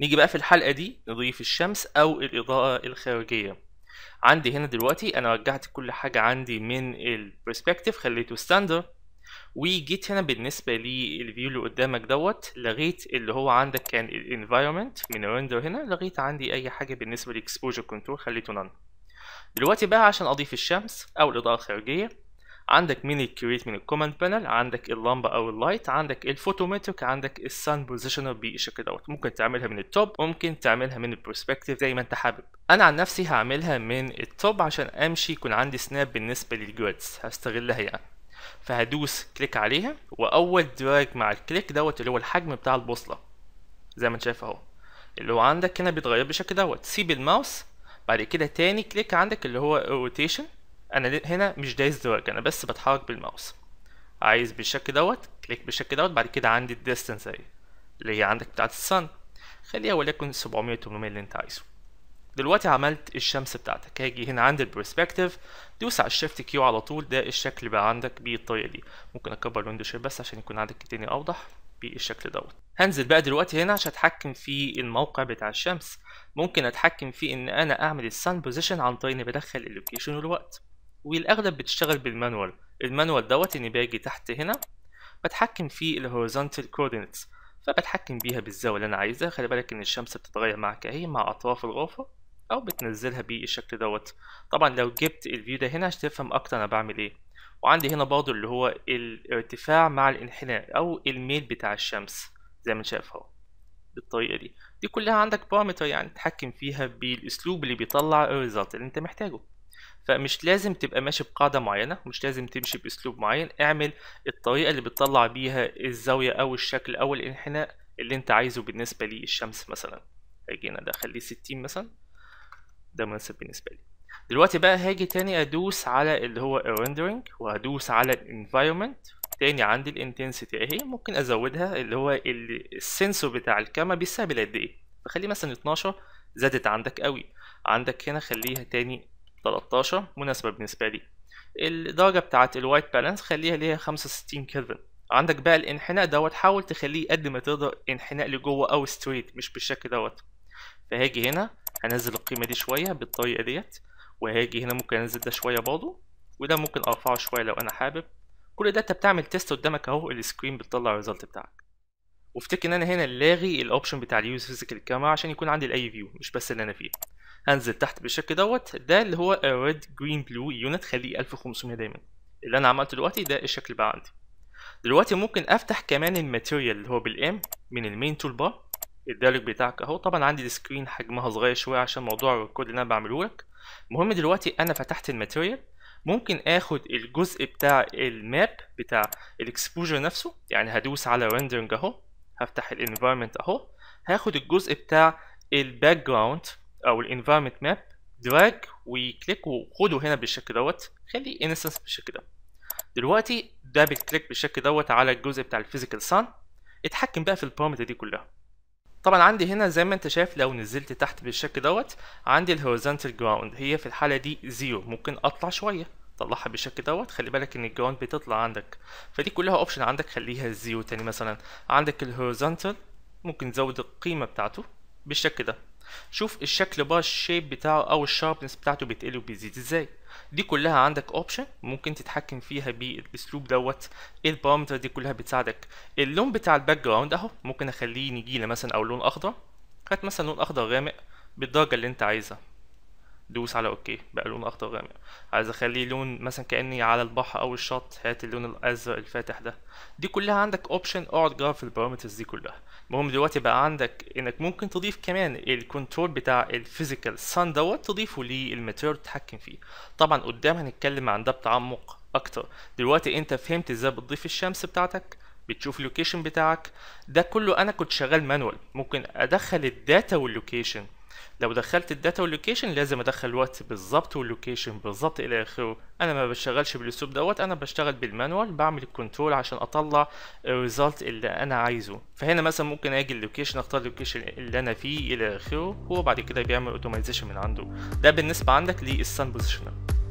نيجي بقى في الحلقة دي نضيف الشمس أو الإضاءة الخارجية عندي هنا دلوقتي أنا رجعت كل حاجة عندي من البرسبكتيف خليته ستاندر وجيت هنا بالنسبة للفيو اللي قدامك دوت لغيت اللي هو عندك كان Environment من الريندر هنا لغيت عندي أي حاجة بالنسبة للاكسبوجر كنترول خليته None دلوقتي بقى عشان أضيف الشمس أو الإضاءة الخارجية عندك من الكريت من الكوماند بانل عندك اللمبه او اللايت عندك الفوتوميتريك عندك السان بوزيشنال بالشكل دوت ممكن تعملها من التوب ممكن تعملها من البرسبكتيف زي ما انت حابب انا عن نفسي هعملها من التوب عشان امشي يكون عندي سناب بالنسبه للجريدز هستغلها يعني فهدوس كليك عليها واول دراج مع الكليك دوت اللي هو الحجم بتاع البوصله زي ما انت شايف اهو اللي هو عندك هنا بيتغير بالشكل دوت سيب الماوس بعد كده تاني كليك عندك اللي هو الروتيشن انا هنا مش دايس زواج انا بس بتحرك بالماوس عايز بالشكل دوت كليك بالشكل دوت بعد كده عندي الديستنس اهي اللي هي عندك بتاعه الصن خليها وليكن 700 800 اللي انت عايزه دلوقتي عملت الشمس بتاعتك هاجي هنا عند البرسبكتيف دوس على الشيفت كيو على طول ده الشكل بقى عندك بالطريقه دي ممكن اكبر الويندو شير بس عشان يكون عندك الدنيا اوضح بالشكل دوت هنزل بقى دلوقتي هنا عشان اتحكم في الموقع بتاع الشمس ممكن اتحكم في ان انا اعمل السن بوزيشن عن طريق اني بدخل اللوكيشن والوقت والاغلب بتشتغل بالمانوال المانوال دوت اني باجي تحت هنا بتحكم في الهوريزونتال كوردينتس فبتحكم بيها بالزاويه اللي انا عايزها خلي بالك ان الشمس بتتغير معاك اهي مع اطراف الغرفه او بتنزلها بالشكل دوت طبعا لو جبت الفيو ده هنا عشان تفهم اكتر انا بعمل ايه وعندي هنا برضو اللي هو الارتفاع مع الانحناء او الميل بتاع الشمس زي ما شايف اهو بالطريقه دي دي كلها عندك بارامتر يعني تتحكم فيها بالاسلوب اللي بيطلع الريزلت اللي انت محتاجه فمش لازم تبقى ماشي بقاعده معينه مش لازم تمشي باسلوب معين اعمل الطريقه اللي بتطلع بيها الزاويه او الشكل او الانحناء اللي انت عايزه بالنسبه للشمس مثلا اجي هنا ده اخليه 60 مثلا ده مناسب بالنسبه لي دلوقتي بقى هاجي تاني ادوس على اللي هو الريندرنج وهدوس على الانفايرمنت تاني عندي الانتنسيتي اهي ممكن ازودها اللي هو السنسور بتاع الكاميرا بيستقبل قد ايه فخليه مثلا 12 زادت عندك قوي عندك هنا خليها تاني 13 مناسبة بالنسبة لي الدرجة بتاعت الوايت بالانس خليها ليها 65 كيلفن عندك بقى الانحناء دوت حاول تخليه قد ما تقدر انحناء لجوه او ستريت مش بالشكل دوت فهاجي هنا هنزل القيمة دي شوية بالطريقة ديت وهاجي هنا ممكن انزل ده شوية برضه وده ممكن ارفعه شوية لو انا حابب كل ده انت بتعمل تيست قدامك اهو السكرين بتطلع الريزلت بتاعك وافتكر ان انا هنا لاغي الاوبشن بتاع اليوز فيزيكال كاميرا عشان يكون عندي الاي فيو مش بس اللي انا فيه هنزل تحت بالشكل دوت ده اللي هو الريد جرين بلو يونت خليه 1500 دايما اللي انا عملته دلوقتي ده الشكل بقى عندي دلوقتي ممكن افتح كمان الماتيريال اللي هو بالام من المين تول بار الدايلوج بتاعك اهو طبعا عندي السكرين حجمها صغير شويه عشان موضوع الريكورد اللي انا بعمله لك المهم دلوقتي انا فتحت الماتيريال ممكن اخد الجزء بتاع الماب بتاع الاكسبوجر نفسه يعني هدوس على ريندرنج اهو هفتح الانفايرمنت اهو هاخد الجزء بتاع الباك جراوند او الانفايرمنت ماب دراج وكليك وخده هنا بالشكل دوت خلي انستنس بالشكل ده دلوقتي دابل كليك بالشكل دوت على الجزء بتاع الفيزيكال سان اتحكم بقى في البارامتر دي كلها طبعا عندي هنا زي ما انت شايف لو نزلت تحت بالشكل دوت عندي الهوريزونتال جراوند هي في الحاله دي زيرو ممكن اطلع شويه طلعها بالشكل دوت خلي بالك ان الجراوند بتطلع عندك فدي كلها اوبشن عندك خليها زيرو تاني مثلا عندك الهوريزونتال ممكن تزود القيمه بتاعته بالشكل ده شوف الشكل بقى الشيب بتاعه او الشاربنس بتاعته بتقل وبيزيد ازاي دي كلها عندك اوبشن ممكن تتحكم فيها بالاسلوب دوت إيه البارامتر دي كلها بتساعدك اللون بتاع الباك جراوند اهو ممكن اخليه نجيله مثلا او لون اخضر هات مثلا لون اخضر غامق بالدرجه اللي انت عايزها دوس على اوكي بقى لون اخضر غامق عايز اخليه لون مثلا كاني على البحر او الشط هات اللون الازرق الفاتح ده دي كلها عندك اوبشن اقعد جرب في البارامترز دي كلها المهم دلوقتي بقى عندك انك ممكن تضيف كمان الكنترول بتاع الفيزيكال سان دوت تضيفه للماتيريال تتحكم فيه طبعا قدام هنتكلم عن ده بتعمق اكتر دلوقتي انت فهمت ازاي بتضيف الشمس بتاعتك بتشوف اللوكيشن بتاعك ده كله انا كنت شغال مانوال ممكن ادخل الداتا واللوكيشن لو دخلت الداتا واللوكيشن لازم ادخل الوقت بالظبط واللوكيشن بالظبط الى اخره انا ما بشتغلش بالاسلوب دوت انا بشتغل بالمانوال بعمل الكنترول عشان اطلع الريزلت اللي انا عايزه فهنا مثلا ممكن اجي اللوكيشن اختار اللوكيشن اللي انا فيه الى اخره وبعد كده بيعمل اوتوميزيشن من عنده ده بالنسبه عندك للسان بوزيشنر